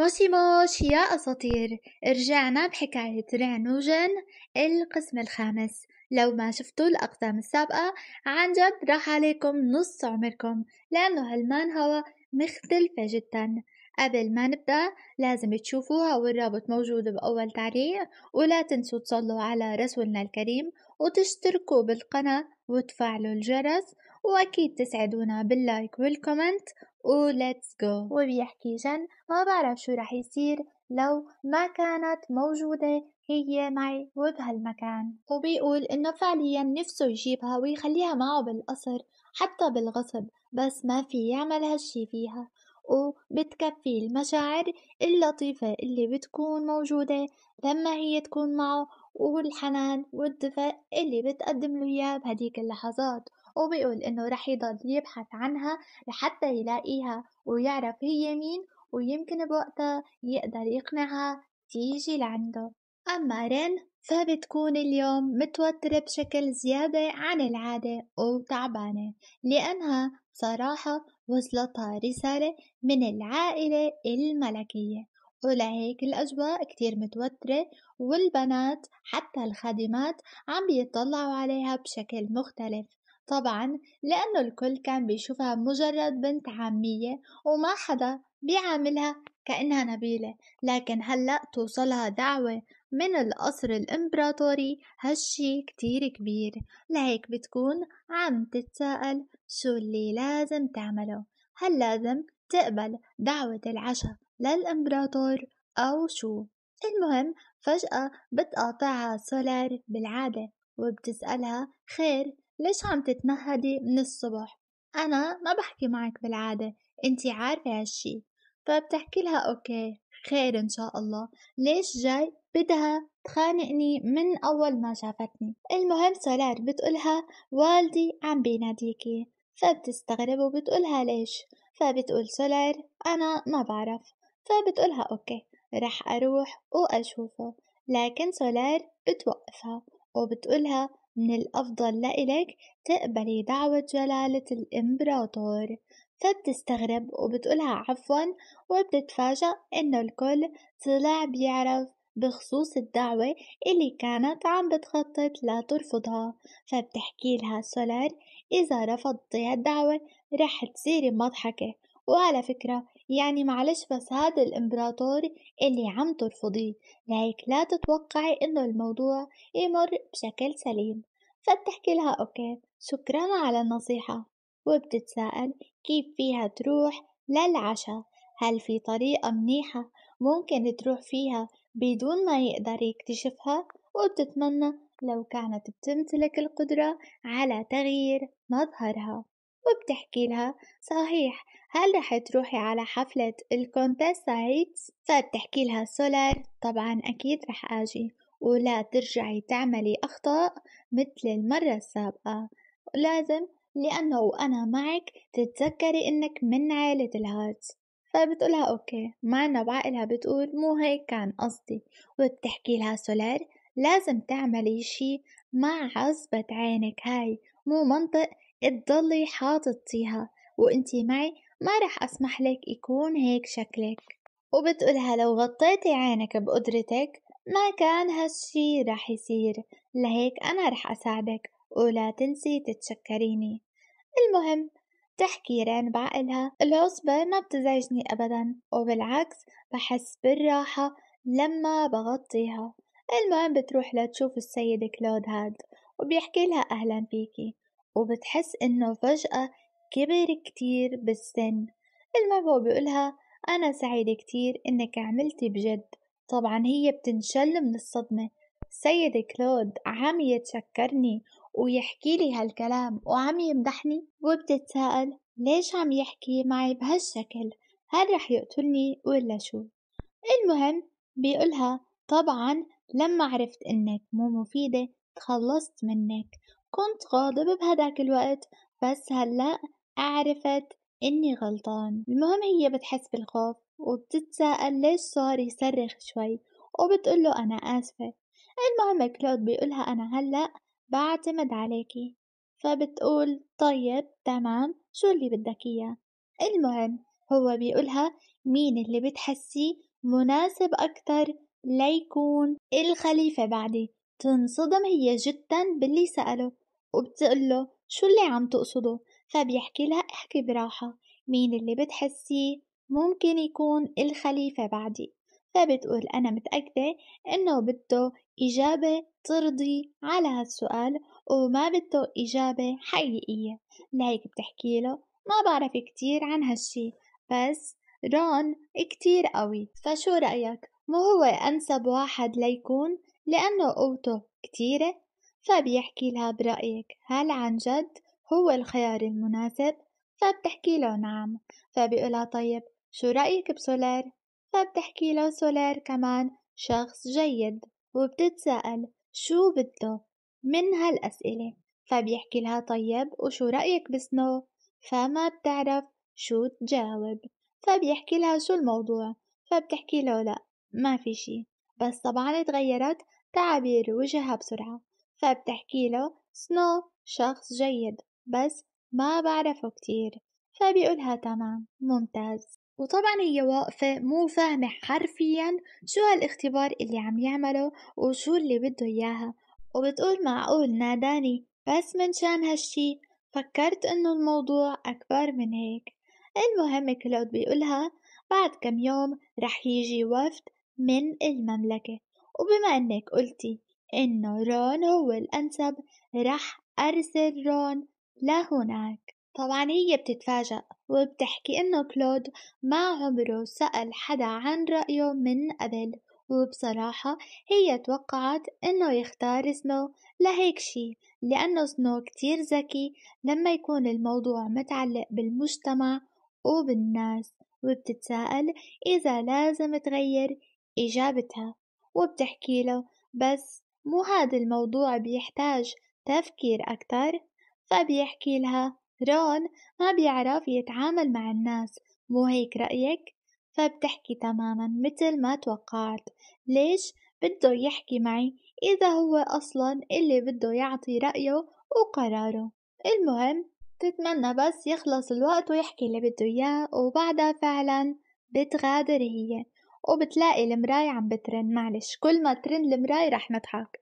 موسي موش يا أساطير رجعنا بحكاية وجن القسم الخامس لو ما شفتوا الأقسام السابقة عن جد راح عليكم نص عمركم لأنه هالمانهوا مختلفة جدا قبل ما نبدأ لازم تشوفوها والرابط موجود بأول تعليق ولا تنسوا تصلوا على رسولنا الكريم وتشتركوا بالقناة وتفعلوا الجرس وأكيد تسعدونا باللايك والكومنت و ليتس جو وبيحكي جن ما بعرف شو رح يصير لو ما كانت موجودة هي معي وبهالمكان وبيقول إنه فعليا نفسه يجيبها ويخليها معه بالقصر حتى بالغصب بس ما في يعمل هالشي فيها وبتكفي المشاعر اللطيفة اللي بتكون موجودة لما هي تكون معه والحنان والدفء اللي بتقدم له إياه بهديك اللحظات وبيقول إنه رح يضل يبحث عنها لحتى يلاقيها ويعرف هي مين ويمكن بوقتها يقدر يقنعها تيجي لعنده أما رين فبتكون اليوم متوترة بشكل زيادة عن العادة وتعبانة لأنها بصراحة وصلتها رسالة من العائلة الملكية ولهيك الأجواء كتير متوترة والبنات حتى الخادمات عم بيطلعوا عليها بشكل مختلف طبعا لأنه الكل كان بيشوفها مجرد بنت عامية وما حدا بيعاملها كأنها نبيلة لكن هلأ توصلها دعوة من القصر الإمبراطوري هالشي كتير كبير لهيك بتكون عم تتساءل شو اللي لازم تعمله هل لازم تقبل دعوة العشاء للإمبراطور أو شو المهم فجأة بتقاطعها سولار بالعادة وبتسألها خير ليش عم تتنهدي من الصبح أنا ما بحكي معك بالعادة انتي عارفة هالشي فبتحكي لها أوكي خير إن شاء الله ليش جاي بدها تخانقني من أول ما شافتني المهم سولار بتقولها والدي عم بيناديكي فبتستغرب وبتقولها ليش فبتقول سولار أنا ما بعرف فبتقولها أوكي رح أروح وأشوفه لكن سولار بتوقفها وبتقولها من الأفضل لإلك تقبلي دعوة جلالة الإمبراطور فبتستغرب وبتقولها عفوا وبتتفاجأ إنه الكل طلع بيعرف بخصوص الدعوة اللي كانت عم بتخطط لترفضها فبتحكي لها سولار إذا رفضتي هالدعوة رح تصيري مضحكة وعلى فكرة يعني معلش بس هذا الإمبراطور اللي عم ترفضيه لهيك لا تتوقعي إنه الموضوع يمر بشكل سليم فبتحكي لها أوكي شكرا على النصيحة وبتتساءل كيف فيها تروح للعشاء هل في طريقة منيحة ممكن تروح فيها بدون ما يقدر يكتشفها وبتتمنى لو كانت بتمتلك القدرة على تغيير مظهرها وبتحكي لها صحيح هل رح تروحي على حفلة الكونتيسا هيتس؟ فبتحكي لها سولار طبعا أكيد رح آجي ولا ترجعي تعملي أخطاء مثل المرة السابقة لازم لأنه وأنا معك تتذكري إنك من عائلة الهارتس فبتقولها أوكي مع إنه بعقلها بتقول مو هيك كان قصدي وبتحكي لها سولار لازم تعملي شي مع عصبة عينك هاي مو منطق تضلي حاططيها وانتي معي ما رح أسمح لك يكون هيك شكلك وبتقولها لو غطيتي عينك بقدرتك ما كان هالشي رح يصير لهيك أنا رح أساعدك ولا تنسي تتشكريني المهم تحكي رين بعقلها العصبة ما بتزعجني أبدا وبالعكس بحس بالراحة لما بغطيها المهم بتروح لتشوف السيد كلود هاد وبيحكي لها أهلا فيكي وبتحس إنه فجأة كبر كتير بالسن المرة بيقولها أنا سعيدة كتير إنك عملتي بجد طبعا هي بتنشل من الصدمة سيد كلود عم يتشكرني ويحكي لي هالكلام وعم يمدحني وبتتساءل ليش عم يحكي معي بهالشكل هل رح يقتلني ولا شو المهم بيقولها طبعا لما عرفت انك مو مفيدة تخلصت منك كنت غاضب بهداك الوقت بس هلأ عرفت إني غلطان المهم هي بتحس بالخوف وبتتساءل ليش صار يصرخ شوي وبتقول له أنا آسفة المهم كلود بيقولها أنا هلأ بعتمد عليكي فبتقول طيب تمام شو اللي بدك إياه المهم هو بيقولها مين اللي بتحسي مناسب أكتر ليكون الخليفة بعدي تنصدم هي جدا باللي سأله وبتقله شو اللي عم تقصده فبيحكي لها احكي براحة مين اللي بتحسيه ممكن يكون الخليفة بعدي فبتقول أنا متأكدة إنه بده إجابة ترضي على هالسؤال وما بده إجابة حقيقية لهيك بتحكي له ما بعرف كتير عن هالشي بس رون كتير قوي فشو رأيك مو هو أنسب واحد ليكون لأنه قوته كتيرة فبيحكي لها برأيك هل عن جد هو الخيار المناسب؟ فبتحكي له نعم فبيقولها طيب شو رأيك بسولير؟ فبتحكي له سولير كمان شخص جيد وبتتساءل شو بده من هالأسئلة فبيحكي لها طيب وشو رأيك بسنو؟ فما بتعرف شو تجاوب فبيحكي لها شو الموضوع فبتحكي له لا ما في شي بس طبعا تغيرت تعابير وجهها بسرعة فبتحكي له سنو شخص جيد بس ما بعرفه كتير فبيقولها تمام ممتاز وطبعا هي واقفة مو فاهمة حرفيا شو هالاختبار اللي عم يعمله وشو اللي بده إياها وبتقول معقول ناداني بس من شان هالشي فكرت إنه الموضوع أكبر من هيك المهم كلود بيقولها بعد كم يوم رح يجي وفد من المملكة وبما إنك قلتي إنه رون هو الأنسب رح أرسل رون لهناك طبعا هي بتتفاجأ وبتحكي إنه كلود ما عمره سأل حدا عن رأيه من قبل وبصراحة هي توقعت إنه يختار سنو لهيك شي لأنه سنو كتير ذكي لما يكون الموضوع متعلق بالمجتمع وبالناس وبتتساءل إذا لازم تغير إجابتها وبتحكي له بس مو هاد الموضوع بيحتاج تفكير أكتر؟ فبيحكي لها رون ما بيعرف يتعامل مع الناس مو هيك رأيك؟ فبتحكي تماما مثل ما توقعت ليش بده يحكي معي إذا هو أصلا اللي بده يعطي رأيه وقراره المهم تتمنى بس يخلص الوقت ويحكي اللي بده إياه وبعدها فعلا بتغادر هي وبتلاقي المراية عم بترن معلش كل ما ترن المراية رح نضحك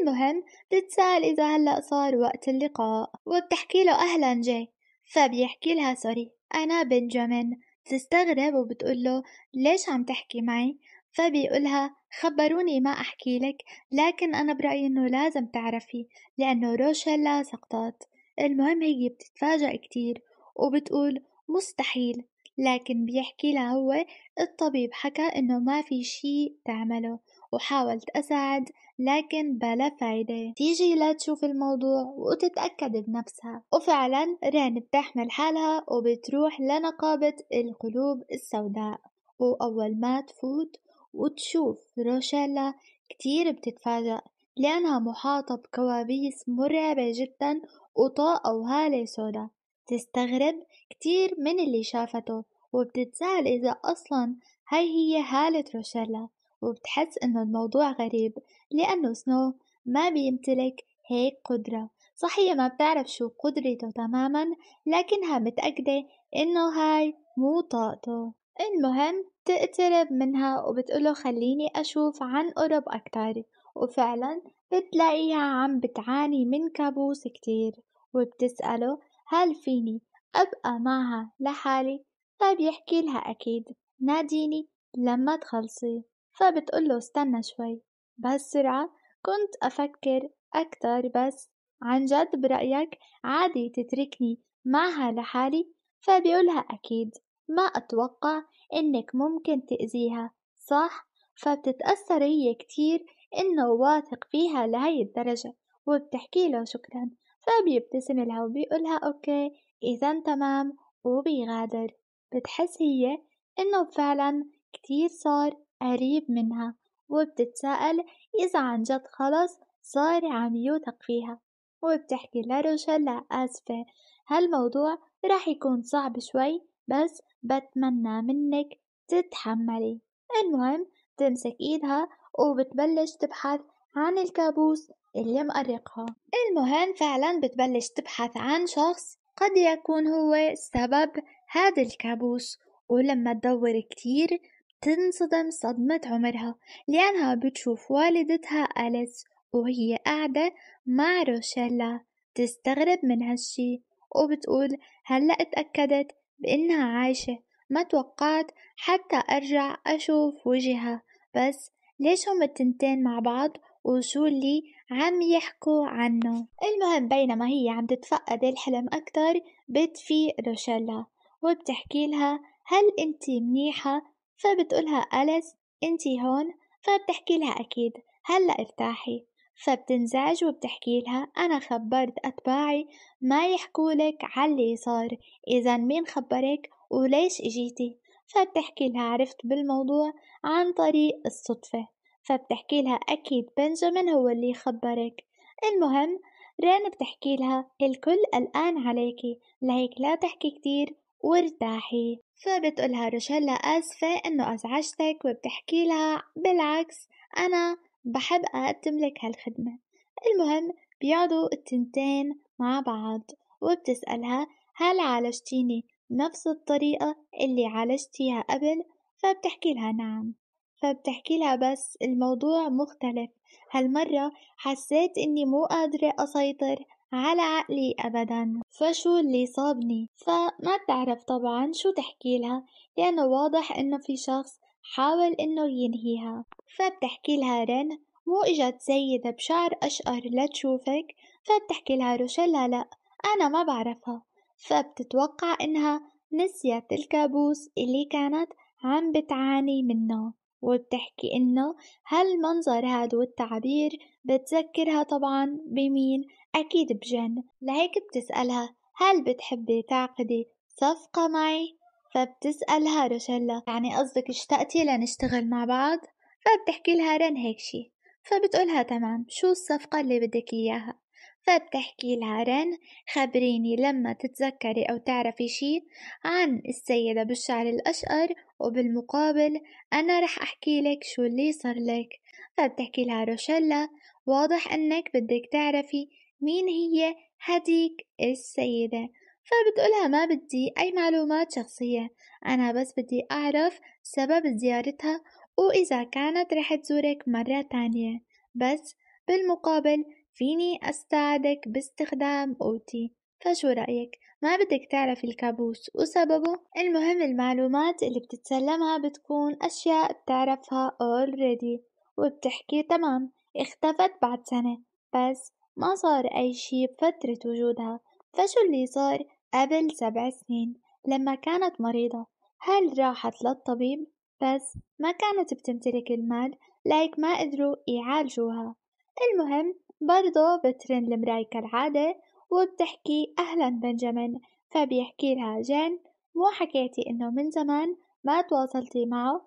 المهم بتسأل إذا هلأ صار وقت اللقاء وبتحكي له أهلا جاي فبيحكي لها سوري أنا بنجامين بتستغرب وبتقول له ليش عم تحكي معي فبيقولها خبروني ما أحكي لك لكن أنا برأيي إنه لازم تعرفي لأنه روشيلا سقطت المهم هي بتتفاجأ كتير وبتقول مستحيل لكن بيحكي لها هو الطبيب حكى إنه ما في شي تعمله وحاولت أساعد لكن بلا فايدة تيجي لا تشوف الموضوع وتتأكد بنفسها وفعلا ران بتحمل حالها وبتروح لنقابة القلوب السوداء وأول ما تفوت وتشوف روشيلا كتير بتتفاجأ لأنها محاطة بكوابيس مرعبة جدا وطاقة وهالة سودا تستغرب كتير من اللي شافته وبتتساءل إذا أصلا هاي هي هالة روشيلا وبتحس إنه الموضوع غريب لأنه سنو ما بيمتلك هيك قدرة صحيح ما بتعرف شو قدرته تماما لكنها متأكدة إنه هاي مو طاقته المهم تقترب منها وبتقوله خليني أشوف عن قرب أكتر وفعلا بتلاقيها عم بتعاني من كابوس كتير وبتسأله هل فيني أبقى معها لحالي؟ فبيحكي طيب، بيحكي لها أكيد ناديني لما تخلصي له استنى شوي بهالسرعة كنت أفكر أكتر بس عن جد برأيك عادي تتركني معها لحالي فبيقولها أكيد ما أتوقع إنك ممكن تأذيها صح؟ فبتتأثر هي كتير إنه واثق فيها لهي الدرجة وبتحكي له شكرا فبيبتسم لها وبيقولها أوكي إذا تمام وبيغادر بتحس هي إنه فعلا كتير صار قريب منها وبتتساءل إذا عن جد خلص صار عم يوثق فيها وبتحكي لروشيل لا آسفة هالموضوع رح يكون صعب شوي بس بتمنى منك تتحملي المهم تمسك ايدها وبتبلش تبحث عن الكابوس اللي مأرقها المهم فعلا بتبلش تبحث عن شخص قد يكون هو سبب هذا الكابوس ولما تدور كتير تنصدم صدمة عمرها لأنها بتشوف والدتها أليس وهي قاعدة مع روشيلا تستغرب من هالشي وبتقول هلأ اتأكدت بإنها عايشة ما توقعت حتى أرجع أشوف وجهها بس ليش هم التنتين مع بعض وشو اللي عم يحكوا عنه المهم بينما هي عم تتفقد الحلم أكتر بتفيق روشيلا وبتحكي لها هل انت منيحة؟ فبتقولها أليس انت هون؟ فبتحكي لها أكيد هلأ ارتاحي فبتنزعج وبتحكي لها أنا خبرت أتباعي ما يحكوا لك عاللي صار إذا مين خبرك وليش إجيتي؟ فبتحكي لها عرفت بالموضوع عن طريق الصدفة فبتحكي لها أكيد بنجامين هو اللي خبرك المهم ران بتحكي لها الكل قلقان عليكي لهيك لا تحكي كتير وارتاحي فبتقولها روشيلا آسفة إنه أزعجتك وبتحكي لها بالعكس أنا بحب أقدم لك هالخدمة المهم بيقعدوا التنتين مع بعض وبتسألها هل عالجتيني نفس الطريقة اللي عالجتيها قبل فبتحكي لها نعم فبتحكي لها بس الموضوع مختلف هالمرة حسيت إني مو قادرة أسيطر على عقلي أبدا فشو اللي صابني فما بتعرف طبعا شو تحكي لها لأنه واضح إنه في شخص حاول إنه ينهيها فبتحكي لها رن مو إجت سيدة بشعر أشقر لتشوفك فبتحكي لها روشيلا لأ أنا ما بعرفها فبتتوقع إنها نسيت الكابوس اللي كانت عم بتعاني منه وبتحكي إنه هالمنظر هاد والتعبير بتذكرها طبعا بمين أكيد بجن لهيك بتسألها هل بتحبي تعقدي صفقة معي؟ فبتسألها روشيلا يعني قصدك اشتقتي لنشتغل مع بعض؟ فبتحكي لها رن هيك شي فبتقولها تمام شو الصفقة اللي بدك إياها فبتحكي لها رن خبريني لما تتذكري أو تعرفي شي عن السيدة بالشعر الأشقر وبالمقابل أنا رح أحكي لك شو اللي صار لك فبتحكي لها روشيلا واضح أنك بدك تعرفي مين هي هديك السيدة فبتقولها ما بدي أي معلومات شخصية أنا بس بدي أعرف سبب زيارتها وإذا كانت رح تزورك مرة تانية بس بالمقابل فيني أساعدك باستخدام قوتي فشو رأيك؟ ما بدك تعرف الكابوس وسببه المهم المعلومات اللي بتتسلمها بتكون أشياء بتعرفها already وبتحكي تمام اختفت بعد سنة بس ما صار أي شي بفترة وجودها فشو اللي صار قبل سبع سنين لما كانت مريضة هل راحت للطبيب؟ بس ما كانت بتمتلك المال لايك ما قدروا يعالجوها المهم برضه بترن المراية كالعادة وبتحكي أهلا بنجمن فبيحكي لها جين مو حكيتي إنه من زمان ما تواصلتي معه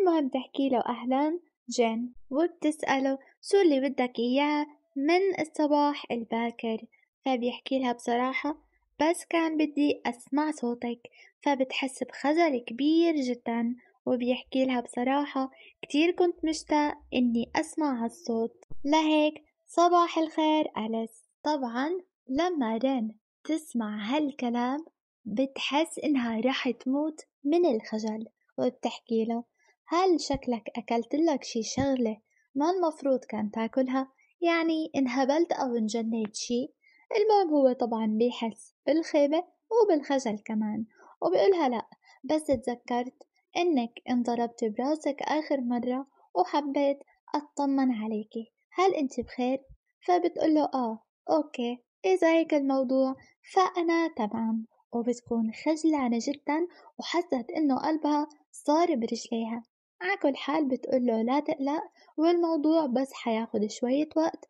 المهم تحكي له أهلا جين وبتسأله شو اللي بدك إياه من الصباح الباكر فبيحكي لها بصراحة بس كان بدي أسمع صوتك فبتحس بخجل كبير جدا وبيحكي لها بصراحة كتير كنت مشتاق إني أسمع هالصوت لهيك صباح الخير أليس طبعا لما رين تسمع هالكلام بتحس إنها رح تموت من الخجل وبتحكي له هل شكلك أكلت لك شي شغلة ما المفروض كان تاكلها يعني انهبلت أو انجنيت شي المهم هو طبعا بيحس بالخيبة وبالخجل كمان وبقولها لأ بس تذكرت إنك انضربت براسك آخر مرة وحبيت أطمن عليكي هل أنت بخير؟ فبتقول له آه أوكي إذا هيك الموضوع فأنا تمام وبتكون خجلانة جدا وحست إنه قلبها صار برجليها على كل حال بتقول له لا تقلق والموضوع بس حياخد شوية وقت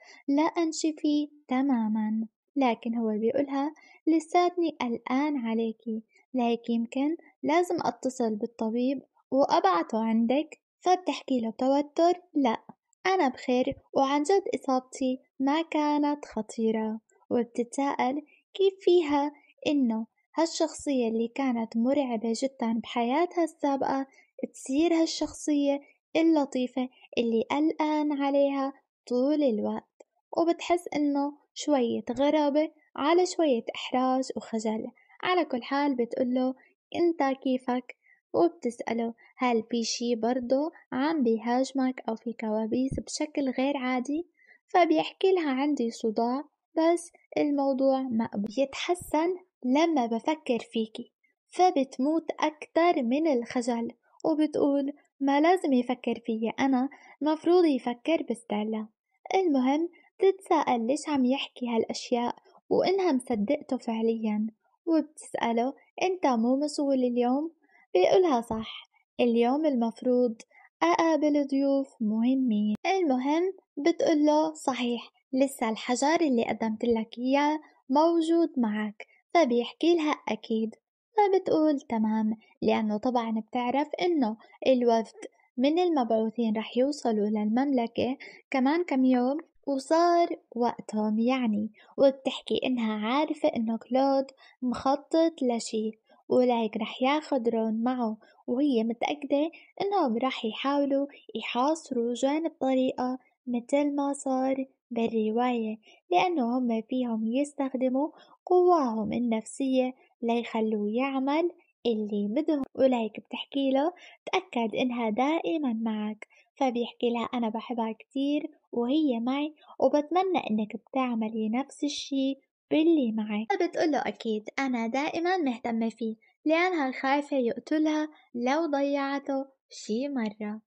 انشي فيه تماما لكن هو بيقولها لساتني قلقان عليكي لهيك يمكن لازم أتصل بالطبيب وأبعته عندك فبتحكي له بتوتر لأ أنا بخير وعن جد إصابتي ما كانت خطيرة وبتتساءل كيف فيها إنه هالشخصية اللي كانت مرعبة جدا بحياتها السابقة تصير هالشخصية اللطيفة اللي قلقان عليها طول الوقت وبتحس إنه شوية غرابة على شوية إحراج وخجل على كل حال بتقوله أنت كيفك وبتسأله هل في شي برضه عم بيهاجمك أو في كوابيس بشكل غير عادي فبيحكي لها عندي صداع بس الموضوع مقبول بيتحسن لما بفكر فيكي فبتموت أكتر من الخجل وبتقول ما لازم يفكر فيي أنا مفروض يفكر بستيلا المهم بتتساءل ليش عم يحكي هالأشياء وإنها مصدقته فعليا وبتسأله أنت مو مسؤول اليوم بيقولها صح اليوم المفروض أقابل ضيوف مهمين المهم بتقوله صحيح لسه الحجر اللي قدمت لك إياه موجود معك فبيحكي لها أكيد فبتقول تمام لأنه طبعا بتعرف إنه الوفد من المبعوثين رح يوصلوا للمملكة كمان كم يوم وصار وقتهم يعني وبتحكي إنها عارفة إنه كلود مخطط لشي وليك رح ياخد رون معه وهي متأكدة إنهم رح يحاولوا يحاصروا جان بطريقة مثل ما صار بالرواية لأنه هم فيهم يستخدموا قواهم النفسية ليخلوه يعمل اللي بدهم وليك بتحكي له تأكد إنها دائما معك فبيحكي لها أنا بحبها كتير وهي معي وبتمنى إنك بتعملي نفس الشي باللي معك فبتقوله أكيد أنا دائما مهتمة فيه لأنها خايفة يقتلها لو ضيعته شي مرة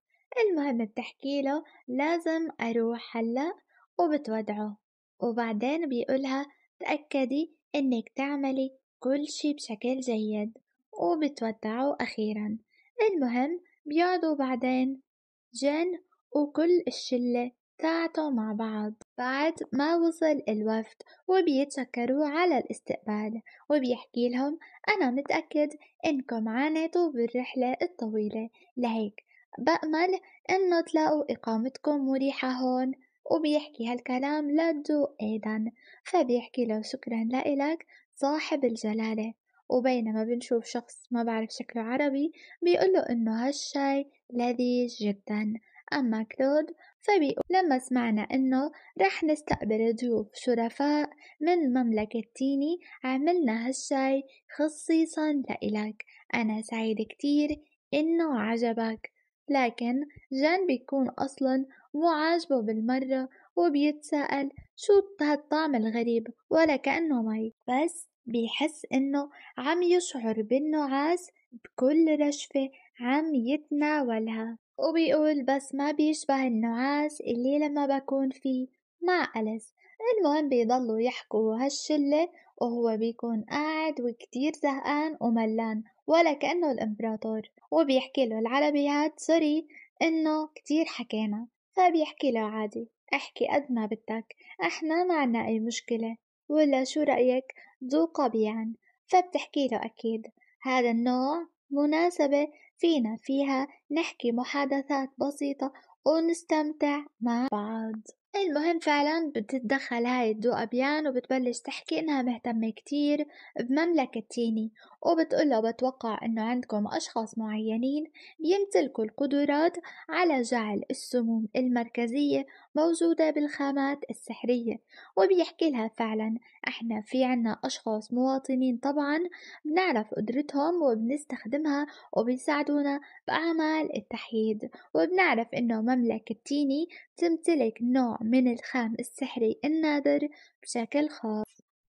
المهم بتحكيله لازم أروح هلأ وبتودعه وبعدين بيقولها تأكدي إنك تعملي كل شي بشكل جيد وبتودعه أخيرا المهم بيقعدوا بعدين جن وكل الشلة تاعته مع بعض بعد ما وصل الوفد وبيتشكروا على الاستقبال وبيحكي لهم أنا متأكد إنكم عانيتوا بالرحلة الطويلة لهيك بأمل إنه تلاقوا إقامتكم مريحة هون وبيحكي هالكلام لدو أيضا فبيحكي له شكرا لإلك صاحب الجلالة وبينما بنشوف شخص ما بعرف شكله عربي بيقول له إنه هالشي لذيذ جدا أما كلود فبيقول لما سمعنا إنه رح نستقبل ضيوف شرفاء من مملكة تيني عملنا هالشاي خصيصا لإلك أنا سعيد كتير إنه عجبك لكن جان بيكون أصلا مو عاجبه بالمرة وبيتساءل شو هالطعم الغريب ولا كأنه مي بس بيحس إنه عم يشعر بالنعاس بكل رشفة عم يتناولها وبيقول بس ما بيشبه النعاس اللي لما بكون فيه مع ألس المهم بيضلوا يحكوا هالشلة وهو بيكون قاعد وكتير زهقان وملان ولا كأنه الإمبراطور وبيحكي له العربيات سوري إنه كتير حكينا فبيحكي له عادي احكي قد ما بدك احنا ما عنا أي مشكلة ولا شو رأيك ذو قبيعا فبتحكي له أكيد هذا النوع مناسبة فينا فيها نحكي محادثات بسيطة ونستمتع مع بعض المهم فعلا بتتدخل هاي الدو أبيان وبتبلش تحكي إنها مهتمة كتير بمملكة تيني له بتوقع إنه عندكم أشخاص معينين بيمتلكوا القدرات على جعل السموم المركزية موجودة بالخامات السحرية وبيحكي لها فعلا إحنا في عنا أشخاص مواطنين طبعا بنعرف قدرتهم وبنستخدمها وبيساعدونا بأعمال التحييد وبنعرف إنه مملكة تيني تمتلك نوع من الخام السحري النادر بشكل خاص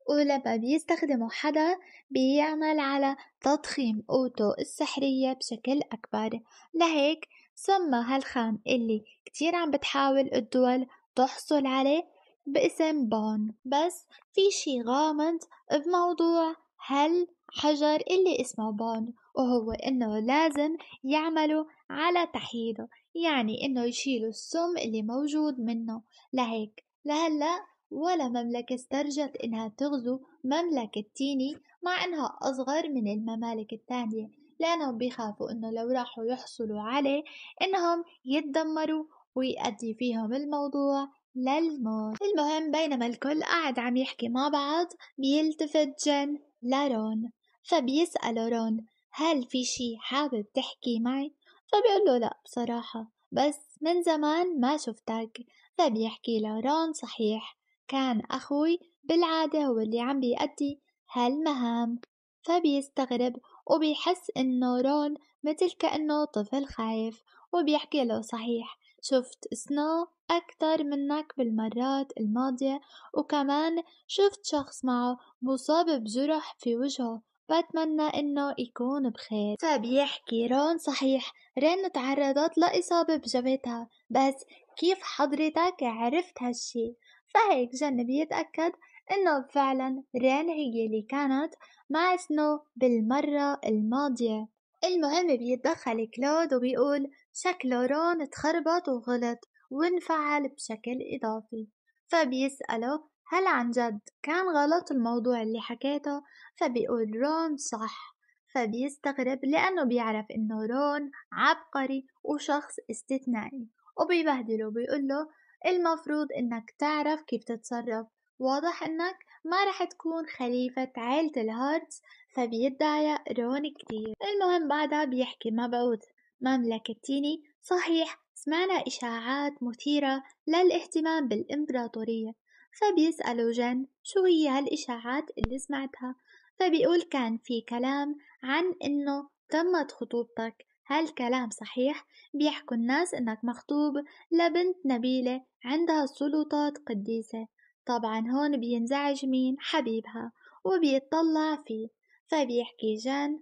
ولما بيستخدمه حدا بيعمل على تضخيم قوته السحرية بشكل أكبر لهيك سمى هالخام اللي كتير عم بتحاول الدول تحصل عليه باسم بون بس في شي غامض بموضوع هالحجر اللي اسمه بون وهو انه لازم يعملوا على تحييده يعني إنه يشيلوا السم اللي موجود منه لهيك لهلأ ولا مملكة استرجت إنها تغزو مملكة تيني مع إنها أصغر من الممالك التانية لأنهم بيخافوا إنه لو راحوا يحصلوا عليه إنهم يتدمروا ويؤدي فيهم الموضوع للموت المهم بينما الكل قاعد عم يحكي مع بعض بيلتفت جن لرون فبيسأله رون هل في شي حابب تحكي معي؟ فبيقول له لا بصراحة بس من زمان ما شفتك فبيحكي طيب له رون صحيح كان أخوي بالعادة هو اللي عم بيأدي هالمهام فبيستغرب وبيحس إنه رون مثل كأنه طفل خايف وبيحكي له صحيح شفت سنو أكثر منك بالمرات الماضية وكمان شفت شخص معه مصاب بجرح في وجهه بتمنى إنه يكون بخير فبيحكي طيب، رون صحيح رين تعرضت لإصابة بجبهتها بس كيف حضرتك عرفت هالشي فهيك جن بيتاكد إنه فعلا رين هي اللي كانت مع سنو بالمرة الماضية المهم بيتدخل كلود وبيقول شكله رون تخربط وغلط وانفعل بشكل إضافي فبيسأله هل عن جد كان غلط الموضوع اللي حكيته فبيقول رون صح فبيستغرب لأنه بيعرف إنه رون عبقري وشخص استثنائي وبيبهدله بيقول له المفروض إنك تعرف كيف تتصرف واضح إنك ما رح تكون خليفة عيلة الهارتس فبيتضايق رون كتير المهم بعدها بيحكي مبعوث مملكة تيني صحيح سمعنا إشاعات مثيرة للاهتمام بالإمبراطورية فبيسألوا جن شو هي هالإشاعات اللي سمعتها فبيقول كان في كلام عن إنه تمت خطوبتك هل كلام صحيح؟ بيحكوا الناس إنك مخطوب لبنت نبيلة عندها سلطات قديسة طبعا هون بينزعج مين؟ حبيبها وبيطلع فيه فبيحكي جان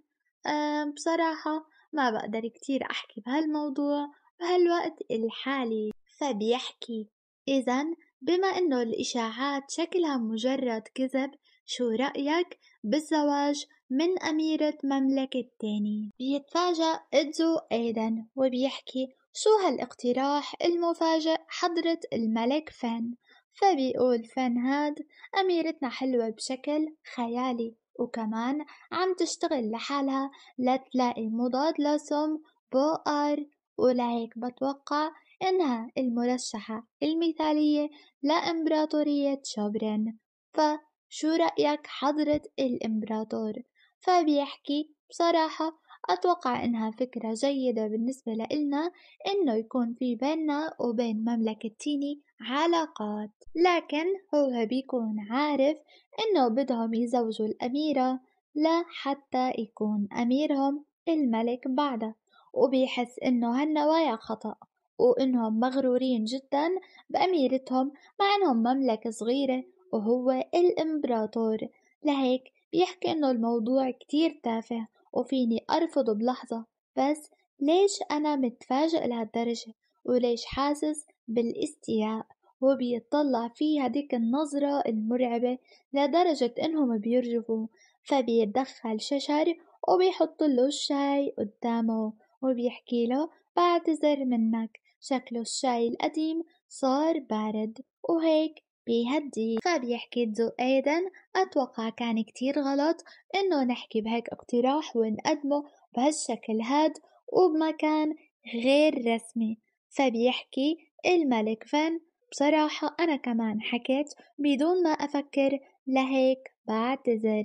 أه بصراحة ما بقدر كتير أحكي بهالموضوع بهالوقت الحالي فبيحكي إذا بما إنه الإشاعات شكلها مجرد كذب شو رأيك بالزواج من أميرة مملكة تاني بيتفاجأ إدزو أيضا وبيحكي شو هالاقتراح المفاجئ حضرة الملك فن فبيقول فن هاد أميرتنا حلوة بشكل خيالي وكمان عم تشتغل لحالها لتلاقي مضاد لسم بؤر ولهيك بتوقع إنها المرشحة المثالية لإمبراطورية شوبرن فشو رأيك حضرة الإمبراطور؟ فبيحكي بصراحة أتوقع إنها فكرة جيدة بالنسبة لإلنا إنه يكون في بيننا وبين مملكة تيني علاقات لكن هو بيكون عارف إنه بدهم يزوجوا الأميرة لا حتى يكون أميرهم الملك بعده وبيحس إنه هالنوايا خطأ وإنهم مغرورين جدا بأميرتهم مع إنهم مملكة صغيرة وهو الإمبراطور لهيك بيحكي إنه الموضوع كتير تافه وفيني أرفضه بلحظة بس ليش أنا متفاجئ لهالدرجة وليش حاسس بالاستياء وبيطلع في هديك النظرة المرعبة لدرجة إنهم بيرجفوا فبيتدخل ششر وبيحط له الشاي قدامه وبيحكي له بعتذر منك شكله الشاي القديم صار بارد وهيك بيهدي فبيحكي دو ايدن اتوقع كان كتير غلط انه نحكي بهيك اقتراح ونقدمه بهالشكل هاد وبمكان غير رسمي فبيحكي الملك فن بصراحة أنا كمان حكيت بدون ما أفكر لهيك بعتذر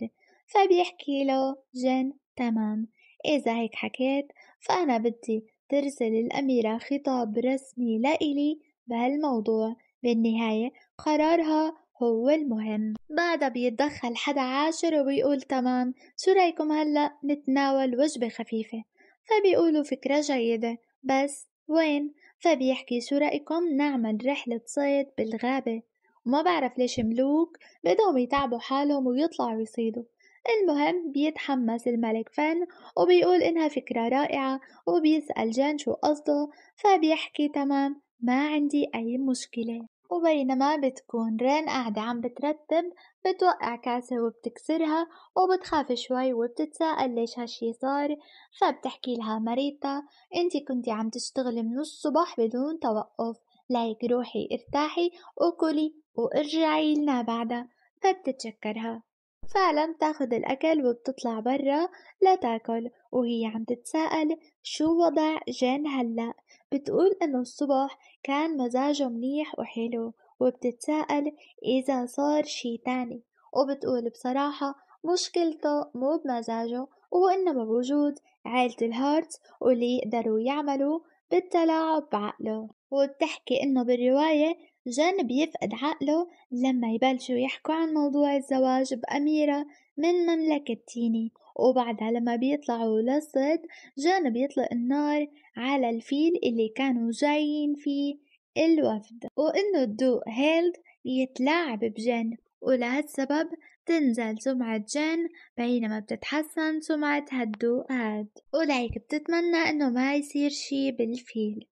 فبيحكي له جن تمام إذا هيك حكيت فأنا بدي ترسل الأميرة خطاب رسمي لإلي بهالموضوع بالنهاية قرارها هو المهم بعدها بيتدخل حدا عاشر وبيقول تمام شو رايكم هلأ نتناول وجبة خفيفة فبيقولوا فكرة جيدة بس وين فبيحكي شو رأيكم نعمل رحلة صيد بالغابة وما بعرف ليش ملوك بدهم يتعبوا حالهم ويطلعوا يصيدوا المهم بيتحمس الملك فن وبيقول إنها فكرة رائعة وبيسأل جان شو قصده فبيحكي تمام ما عندي أي مشكلة وبينما بتكون رين قاعدة عم بترتب بتوقع كاسة وبتكسرها وبتخاف شوي وبتتساءل ليش هالشي صار فبتحكي لها ماريتا انتي كنتي عم تشتغلي من الصبح بدون توقف ليك روحي ارتاحي وكلي وارجعي لنا بعدها فبتتشكرها فعلا بتاخد الأكل وبتطلع برا لتاكل وهي عم تتساءل شو وضع جين هلأ بتقول إنه الصبح كان مزاجه منيح وحلو وبتتساءل إذا صار شي تاني وبتقول بصراحة مشكلته مو بمزاجه وإنما بوجود عيلة الهارت واللي يقدروا يعملوا بالتلاعب بعقله وبتحكي إنه بالرواية جان بيفقد عقله لما يبلشوا يحكوا عن موضوع الزواج بأميرة من مملكة تيني وبعدها لما بيطلعوا للصيد جان بيطلق النار على الفيل اللي كانوا جايين فيه الوفد وإنه الدو هيلد يتلاعب بجان ولهالسبب تنزل سمعة جان بينما بتتحسن سمعة هدو هاد ولهيك بتتمنى إنه ما يصير شي بالفيل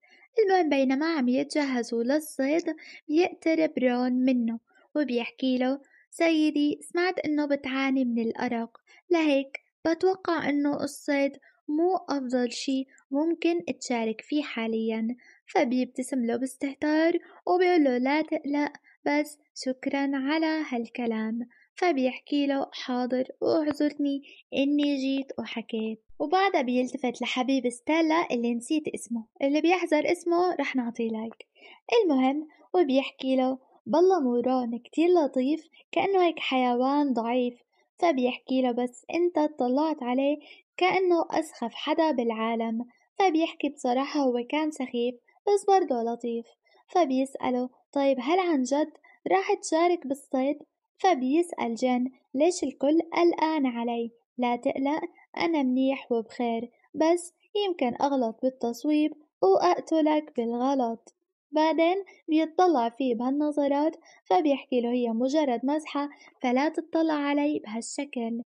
المهم بينما عم يتجهزوا للصيد بيقترب رون منه وبيحكي له سيدي سمعت انه بتعاني من الأرق لهيك بتوقع انه الصيد مو أفضل شي ممكن تشارك فيه حاليا فبيبتسم له باستهتار وبيقول له لا تقلق بس شكرا على هالكلام فبيحكي له حاضر واعذرني اني جيت وحكيت وبعدها بيلتفت لحبيب ستيلا اللي نسيت اسمه اللي بيحذر اسمه رح نعطيه لايك المهم وبيحكي له بالله موران كتير لطيف كأنه هيك حيوان ضعيف فبيحكي له بس انت اطلعت عليه كأنه أسخف حدا بالعالم فبيحكي بصراحة هو كان سخيف بس برضه لطيف فبيسأله طيب هل عن جد راح تشارك بالصيد؟ فبيسأل جن ليش الكل قلقان علي لا تقلق أنا منيح وبخير بس يمكن أغلط بالتصويب وأقتلك بالغلط بعدين بيتطلع فيه بهالنظرات فبيحكي له هي مجرد مزحة فلا تطلع علي بهالشكل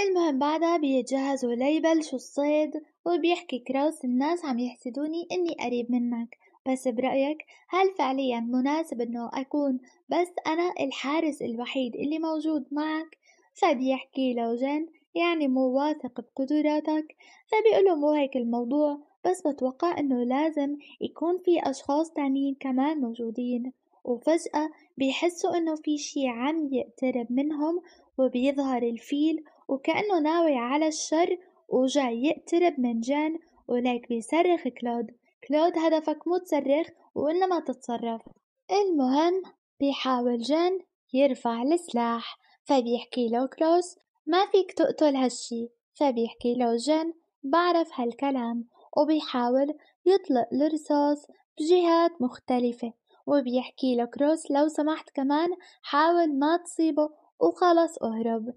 المهم بعدها بيتجهزوا ليبلشوا الصيد وبيحكي كراوس الناس عم يحسدوني إني قريب منك بس برأيك هل فعليا مناسب إنه أكون بس أنا الحارس الوحيد اللي موجود معك؟ فبيحكي له جن يعني مو واثق بقدراتك فبيقولوا مو هيك الموضوع بس بتوقع انه لازم يكون في اشخاص تانيين كمان موجودين وفجأة بيحسوا انه في شي عم يقترب منهم وبيظهر الفيل وكأنه ناوي على الشر وجاي يقترب من جان وليك بيصرخ كلود كلود هدفك مو تصرخ وإنما تتصرف المهم بيحاول جان يرفع السلاح فبيحكي له كلوس ما فيك تقتل هالشي فبيحكي له جن بعرف هالكلام وبيحاول يطلق الرصاص بجهات مختلفة وبيحكي له كروس لو سمحت كمان حاول ما تصيبه وخلص اهرب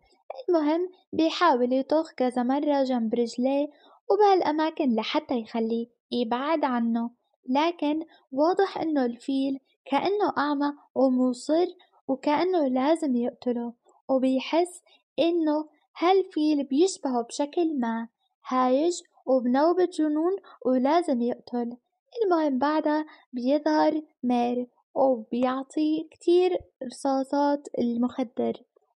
المهم بيحاول يطخ كذا مرة جنب رجليه وبهالأماكن لحتى يخليه يبعد عنه لكن واضح انه الفيل كأنه أعمى ومصر وكأنه لازم يقتله وبيحس إنه هالفيل بيشبهه بشكل ما هايج وبنوبة جنون ولازم يقتل المهم بعدها بيظهر مير وبيعطي كتير رصاصات المخدر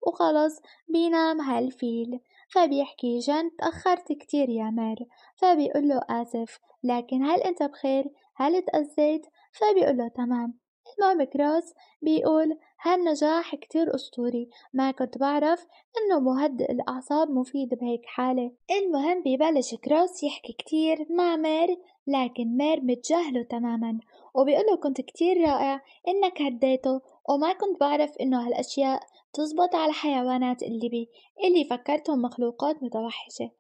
وخلص بينام هالفيل فبيحكي جن تأخرت كتير يا مير فبيقول له آسف لكن هل أنت بخير؟ هل تأذيت؟ فبيقول له تمام اسمه مكراس بيقول هالنجاح كتير أسطوري ما كنت بعرف إنه مهدئ الأعصاب مفيد بهيك حالة المهم ببلش كراس يحكي كتير مع مير لكن مير متجاهله تماما وبيقوله كنت كتير رائع إنك هديته وما كنت بعرف إنه هالأشياء تزبط على حيوانات اللي بي اللي فكرتهم مخلوقات متوحشة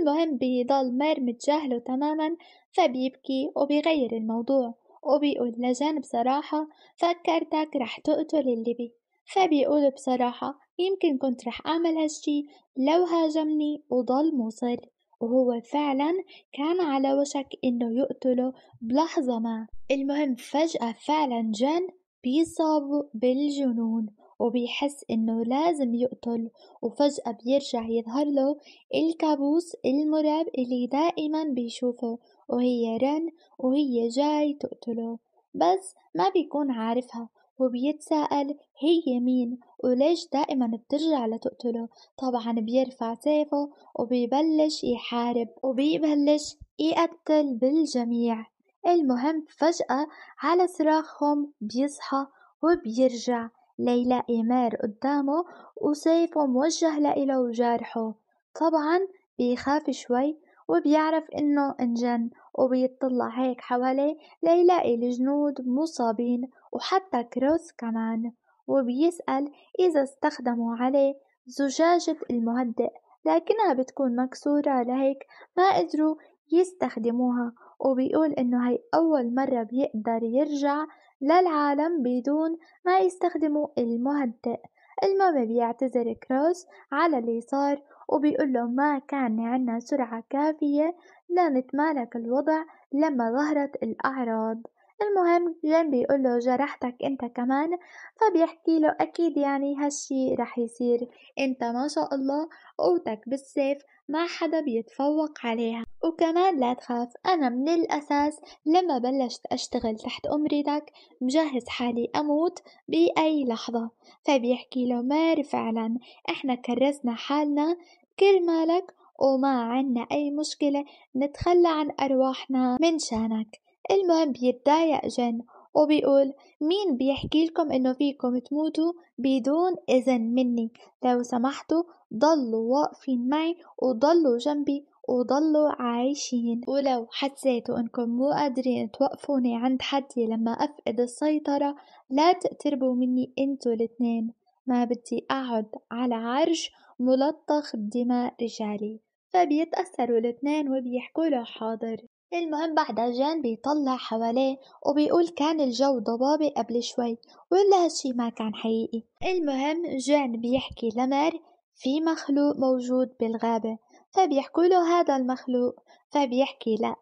المهم بيضل مير متجاهله تماما فبيبكي وبيغير الموضوع وبيقول لجان بصراحة فكرتك رح تقتل الليبي فبيقول بصراحة يمكن كنت رح أعمل هالشي لو هاجمني وضل مصر وهو فعلا كان على وشك إنه يقتله بلحظة ما المهم فجأة فعلا جن بيصاب بالجنون وبيحس إنه لازم يقتل وفجأة بيرجع يظهر له الكابوس المرعب اللي دائما بيشوفه وهي رن وهي جاي تقتله بس ما بيكون عارفها وبيتساءل هي مين وليش دائما بترجع لتقتله طبعا بيرفع سيفه وبيبلش يحارب وبيبلش يقتل بالجميع المهم فجأة على صراخهم بيصحى وبيرجع ليلاقي مار قدامه وسيفه موجه لإله وجارحه طبعا بيخاف شوي وبيعرف إنه انجن وبيطلع هيك حواليه ليلاقي الجنود مصابين وحتى كروس كمان وبيسأل إذا استخدموا عليه زجاجة المهدئ لكنها بتكون مكسورة لهيك ما قدروا يستخدموها وبيقول إنه هي أول مرة بيقدر يرجع للعالم بدون ما يستخدموا المهدئ المهم بيعتذر كروس على اللي صار وبيقول له ما كان عنا سرعة كافية لنتمالك الوضع لما ظهرت الأعراض المهم جيم بيقوله جرحتك انت كمان فبيحكي له اكيد يعني هالشي رح يصير انت ما شاء الله قوتك بالسيف ما حدا بيتفوق عليها وكمان لا تخاف أنا من الأساس لما بلشت أشتغل تحت امريتك مجهز حالي أموت بأي لحظة فبيحكي له ماري فعلا إحنا كرسنا حالنا كرمالك وما عنا أي مشكلة نتخلى عن أرواحنا من شانك المهم بيتضايق جن وبيقول مين بيحكيلكم انه فيكم تموتوا بدون اذن مني لو سمحتوا ضلوا واقفين معي وضلوا جنبي وضلوا عايشين ولو حسيتوا انكم مو قادرين توقفوني عند حدي لما افقد السيطرة لا تقتربوا مني انتوا الاتنين ما بدي اقعد على عرش ملطخ بدماء رجالي فبيتأثروا الاتنين وبيحكوا له حاضر المهم بعدها جان بيطلع حواليه وبيقول كان الجو ضبابي قبل شوي ولا هالشي ما كان حقيقي المهم جان بيحكي لمر في مخلوق موجود بالغابة فبيحكوا له هذا المخلوق فبيحكي لأ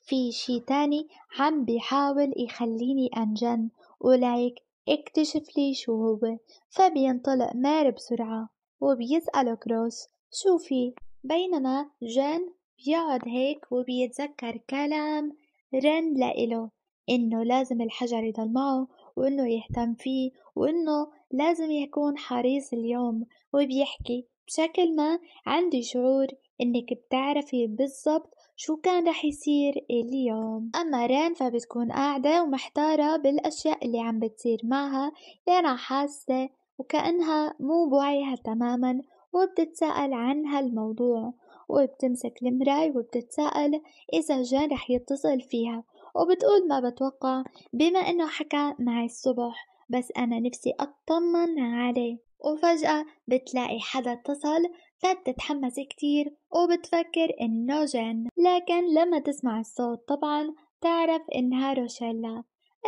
في شي تاني عم بيحاول يخليني أنجن ولايك اكتشف لي شو هو فبينطلق مار بسرعة وبيسأله كروس شو في بينما جان بيقعد هيك وبيتذكر كلام رن لإله إنه لازم الحجر يضل معه وإنه يهتم فيه وإنه لازم يكون حريص اليوم وبيحكي بشكل ما عندي شعور إنك بتعرفي بالضبط شو كان رح يصير اليوم أما رين فبتكون قاعدة ومحتارة بالأشياء اللي عم بتصير معها لأنها حاسة وكأنها مو بوعيها تماما وبتتساءل عن هالموضوع وبتمسك المراي وبتتساءل إذا جان رح يتصل فيها وبتقول ما بتوقع بما إنه حكى معي الصبح بس أنا نفسي أطمن عليه وفجأة بتلاقي حدا اتصل فبتتحمس كتير وبتفكر إنه جان لكن لما تسمع الصوت طبعا تعرف إنها روشيلا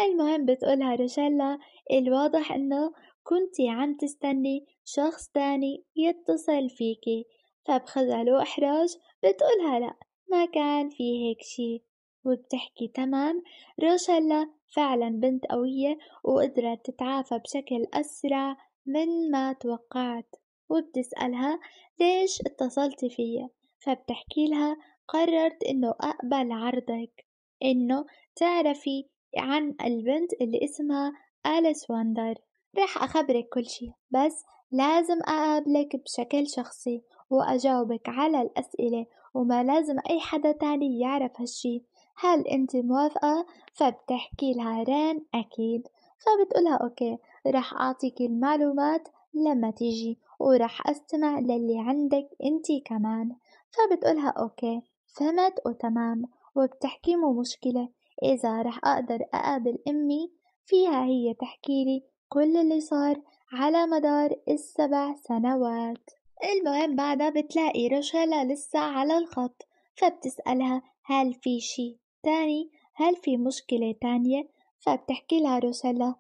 المهم بتقولها روشيلا الواضح إنه كنتي عم تستني شخص تاني يتصل فيكي فبخزع له إحراج بتقولها لأ ما كان في هيك شي وبتحكي تمام روشلا فعلا بنت قوية وقدرت تتعافى بشكل أسرع من ما توقعت وبتسألها ليش اتصلتي فيا فبتحكي لها قررت انه اقبل عرضك انه تعرفي عن البنت اللي اسمها أليس واندر رح أخبرك كل شي بس لازم أقابلك بشكل شخصي وأجاوبك على الأسئلة وما لازم أي حدا تاني يعرف هالشي هل أنت موافقة؟ فبتحكي لها رين أكيد فبتقولها أوكي رح أعطيك المعلومات لما تيجي ورح أستمع للي عندك أنت كمان فبتقولها أوكي فهمت وتمام وبتحكي مو مشكلة إذا رح أقدر أقابل أمي فيها هي تحكي لي كل اللي صار على مدار السبع سنوات المهم بعدها بتلاقي رشالة لسه على الخط فبتسألها هل في شي تاني هل في مشكلة تانية فبتحكي لها رشالة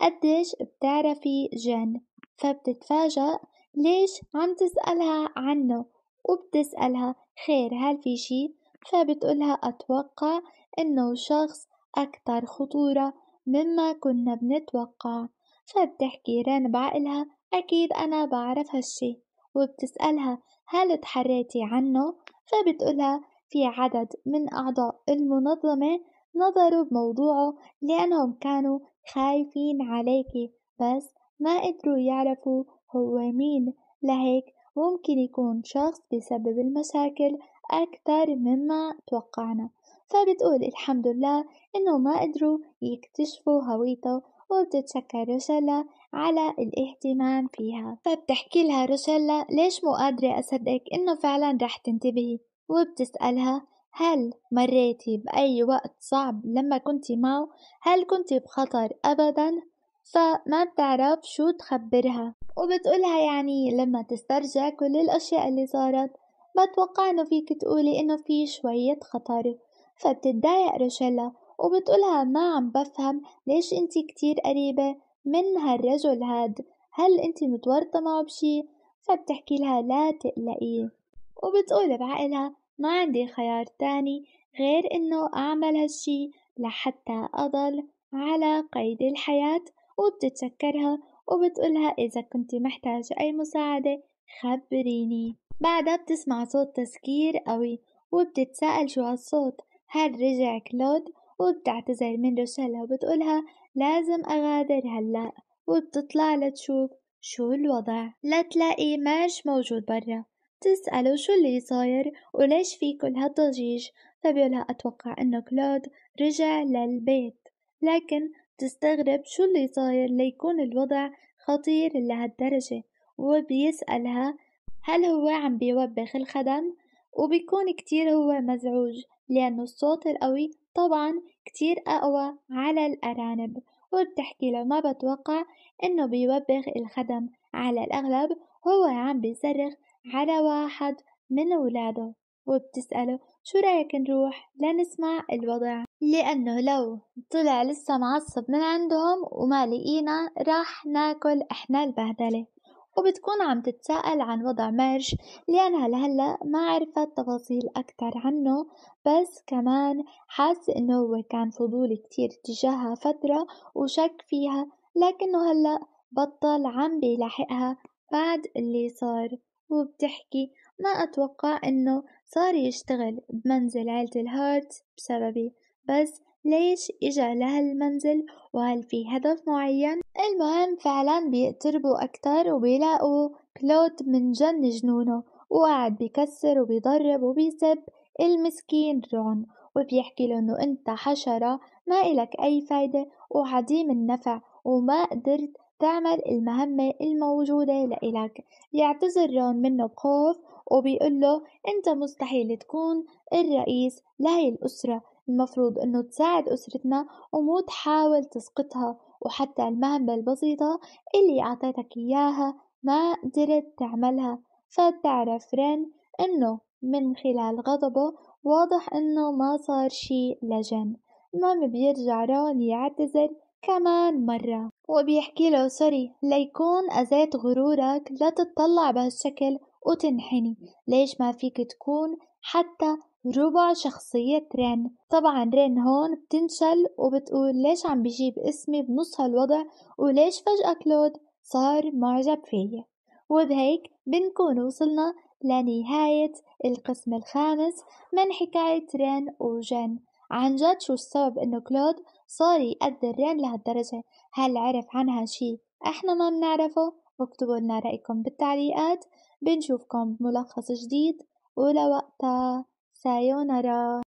قديش بتعرفي جن فبتتفاجأ ليش عم تسألها عنه وبتسألها خير هل في شي فبتقولها أتوقع إنه شخص أكتر خطورة مما كنا بنتوقع فبتحكي رن بعقلها أكيد أنا بعرف هالشي وبتسألها هل تحريتي عنه؟ فبتقولها في عدد من أعضاء المنظمة نظروا بموضوعه لأنهم كانوا خايفين عليك بس ما قدروا يعرفوا هو مين لهيك ممكن يكون شخص بسبب المشاكل أكثر مما توقعنا فبتقول الحمد لله إنه ما قدروا يكتشفوا هويته وبتتشكر روشيلا على الاهتمام فيها فبتحكي لها روشيلا ليش مو قادرة أصدق إنه فعلا رح تنتبهي وبتسألها هل مريتي بأي وقت صعب لما كنتي معه هل كنتي بخطر أبدا فما بتعرف شو تخبرها وبتقولها يعني لما تسترجع كل الأشياء اللي صارت بتوقع إنه فيك تقولي إنه في شوية خطر فبتتضايق روشيلا وبتقولها ما عم بفهم ليش انتي كتير قريبة من هالرجل هاد هل انتي متورطة معه بشي؟ فبتحكي لها لا تقلقي وبتقول بعقلها ما عندي خيار تاني غير انه اعمل هالشي لحتى اضل على قيد الحياة وبتتشكرها وبتقولها إذا كنت محتاجة أي مساعدة خبريني بعدها بتسمع صوت تسكير قوي وبتتساءل شو هالصوت هل رجع كلود وبتعتذر من رسالة وبتقولها لازم أغادر هلأ وبتطلع لتشوف شو الوضع لتلاقي مارش موجود برا تسأله شو اللي صاير وليش في كل هالضجيج فبيقولها أتوقع إنه كلود رجع للبيت لكن تستغرب شو اللي صاير ليكون الوضع خطير لهالدرجة وبيسألها هل هو عم بيوبخ الخدم وبيكون كتير هو مزعوج لأنه الصوت القوي طبعا كتير أقوى على الأرانب وبتحكي له ما بتوقع إنه بيوبخ الخدم على الأغلب هو عم بيصرخ على واحد من ولاده وبتسأله شو رأيك نروح لنسمع الوضع لأنه لو طلع لسه معصب من عندهم وما لقينا راح ناكل إحنا البهدلة وبتكون عم تتساءل عن وضع ميرش لأنها لهلأ ما عرفت تفاصيل أكتر عنه بس كمان حاسة إنه هو كان فضولي كتير تجاهها فترة وشك فيها لكنه هلأ بطل عم بيلاحقها بعد اللي صار وبتحكي ما أتوقع إنه صار يشتغل بمنزل عيلة الهارت بسببي بس ليش إجا لهالمنزل وهل في هدف معين المهم فعلا بيقتربوا أكتر وبيلاقوا كلوت من جن جنونه وقاعد بيكسر وبيضرب وبيسب المسكين رون وبيحكي له انه انت حشرة ما إلك أي فايدة وعديم النفع وما قدرت تعمل المهمة الموجودة لإلك يعتذر رون منه بخوف وبيقول له انت مستحيل تكون الرئيس لهي الأسرة المفروض أنه تساعد أسرتنا ومو تحاول تسقطها وحتى المهمة البسيطة اللي أعطيتك إياها ما قدرت تعملها فتعرف رين أنه من خلال غضبه واضح أنه ما صار شي لجن المهم بيرجع رون يعتذر كمان مرة وبيحكي له سوري ليكون أذيت غرورك لا تتطلع بهالشكل وتنحني ليش ما فيك تكون حتى ربع شخصية رين طبعا رين هون بتنشل وبتقول ليش عم بجيب اسمي بنص هالوضع وليش فجأة كلود صار معجب فيا وبهيك بنكون وصلنا لنهاية القسم الخامس من حكاية رين وجن عن جد شو السبب انه كلود صار يقدر رين لهالدرجة هل عرف عنها شي احنا ما بنعرفه اكتبوا لنا رأيكم بالتعليقات بنشوفكم بملخص جديد ولوقتها さようなら